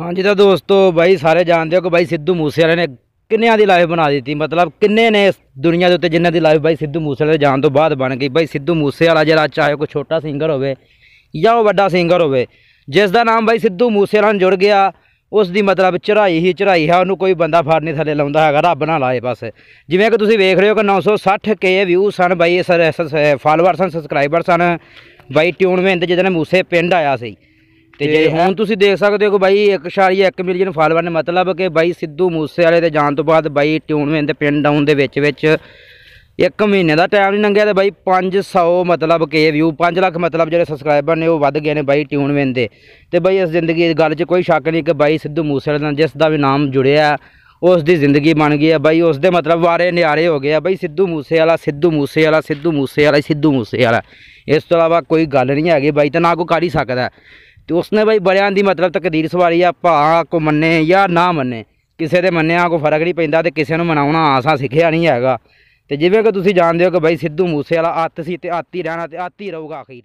ਹਾਂਜੀ ਤਾਂ ਦੋਸਤੋ ਬਾਈ ਸਾਰੇ ਜਾਣਦੇ ਹੋ ਕਿ ਬਾਈ ਸਿੱਧੂ ਮੂਸੇ ਵਾਲੇ ਨੇ ਕਿੰਨਿਆਂ ਦੀ ਲਾਈਫ ਬਣਾ ਦਿੱਤੀ ਮਤਲਬ ਕਿੰਨੇ ਨੇ ਇਸ ਦੁਨੀਆ ਦੇ ਉੱਤੇ ਜਿਨ੍ਹਾਂ ਦੀ ਲਾਈਫ ਬਾਈ ਸਿੱਧੂ ਮੂਸੇ ਵਾਲੇ ਜਾਣ ਤੋਂ ਬਾਅਦ ਬਣ ਗਈ ਬਾਈ ਸਿੱਧੂ ਮੂਸੇ ਵਾਲਾ ਜਿਹੜਾ ਚਾਹੇ ਕੋਈ ਛੋਟਾ ਸਿੰਗਰ ਹੋਵੇ ਜਾਂ ਉਹ ਵੱਡਾ ਸਿੰਗਰ ਹੋਵੇ ਜਿਸ ਦਾ ਨਾਮ ਬਾਈ ਸਿੱਧੂ ਮੂਸੇ ਵਾਲਾ ਨਾਲ ਜੁੜ ਗਿਆ ਉਸ ਦੀ ਮਤਲਬ ਚੜਾਈ ਹੀ ਚੜਾਈ ਹੈ ਉਹਨੂੰ ਕੋਈ ਬੰਦਾ ਫੜ ਨਹੀਂ ਥੱਲੇ ਲਾਉਂਦਾ ਹੈਗਾ ਰੱਬ ਨਾਲ ਆਏ ਬਸ ਜਿਵੇਂ ਕਿ ਤੁਸੀਂ ਵੇਖ ਰਹੇ ਹੋ ਕਿ 960 ਕੇ ਵਿਊ ਸਨ ਬਾਈ ਸਰ ਫਾਲੋਅਰ ਸਨ ਸਬਸਕ੍ਰਾਈਬਰ ਸਨ ਬਾਈ ਟਿਊਨ ਦੇ ਜਿਹਦੇ ਨੇ ਮੂਸੇ ਪਿੰਡ ਆਇਆ ਸੀ ਤੇ ਜੇ ਹੁਣ ਤੁਸੀਂ ਦੇਖ ਸਕਦੇ ਹੋ ਕਿ ਬਾਈ 1.1 ਮਿਲੀਅਨ ਫਾਲੋਅਰ ਨੇ ਮਤਲਬ ਕਿ ਬਾਈ ਸਿੱਧੂ ਮੂਸੇ ਵਾਲੇ ਦੇ ਜਾਣ ਤੋਂ ਬਾਅਦ ਬਾਈ ਟਿਊਨਵੇਨ ਦੇ ਪਿੰਡ ਡਾਊਨ ਦੇ ਵਿੱਚ ਵਿੱਚ ਇੱਕ ਮਹੀਨੇ ਦਾ ਟਾਈਮ ਨਹੀਂ ਲੰਘਿਆ ਤੇ ਬਾਈ 500 ਮਤਲਬ ਕਿ ਵਿਊ 5 ਲੱਖ ਮਤਲਬ ਜਿਹੜੇ ਸਬਸਕ੍ਰਾਈਬਰ ਨੇ ਉਹ ਵੱਧ ਗਏ ਨੇ ਬਾਈ ਟਿਊਨਵੇਨ ਦੇ ਤੇ ਬਾਈ ਇਸ ਜ਼ਿੰਦਗੀ ਦੀ ਗੱਲ 'ਚ ਕੋਈ ਸ਼ੱਕ ਨਹੀਂ ਕਿ ਬਾਈ ਸਿੱਧੂ ਮੂਸੇ ਵਾਲੇ ਨਾਲ ਜਿਸ ਦਾ ਵੀ ਨਾਮ ਜੁੜਿਆ ਉਸ ਦੀ ਜ਼ਿੰਦਗੀ ਬਣ ਗਈ ਹੈ ਬਾਈ ਉਸ ਦੇ ਮਤਲਬ ਵਾਰੇ ਨਿਆਰੇ ਹੋ ਗਏ ਆ ਬਾਈ ਸਿੱਧੂ ਮੂਸੇ ਵਾਲਾ ਸਿੱਧੂ ਮੂਸੇ ਵਾਲਾ ਸਿੱਧੂ ਮੂਸੇ ਵਾਲਾ ਸਿੱਧੂ ਮੂਸੇ ਵਾਲਾ ਇਸ ਤੋਂ ਇਲਾਵਾ ਕੋਈ ਗੱਲ ਨਹੀਂ ਹੈਗੀ ਬਾਈ ਤਾਂ ਨਾ ਕੋਈ ਕਰ ਹੀ ਸਕਦਾ ਤੇ ਉਸਨੇ ਬਈ ਬੜਿਆਂ ਦੀ ਮਤਲਬ ਤਕਦੀਰ ਸਵਾਰੀ ਆ ਭਾ ਕੋ ਮੰਨੇ ਜਾਂ ਨਾ ਮੰਨੇ ਕਿਸੇ ਦੇ ਮੰਨਿਆ ਕੋ ਫਰਕ ਨਹੀਂ ਪੈਂਦਾ ਤੇ ਕਿਸੇ ਨੂੰ ਮਨਾਉਣਾ ਆਸਾ ਸਿੱਖਿਆ ਨਹੀਂ ਹੈਗਾ ਤੇ ਜਿਵੇਂ ਕਿ ਤੁਸੀਂ ਜਾਣਦੇ ਹੋ ਕਿ ਬਈ ਸਿੱਧੂ ਮੂਸੇ ਵਾਲਾ ਅੱਤ ਸੀ ਤੇ ਆਤੀ ਰਹਿਣਾ ਤੇ ਆਤੀ ਰਹੂਗਾ ਅਖੀਰ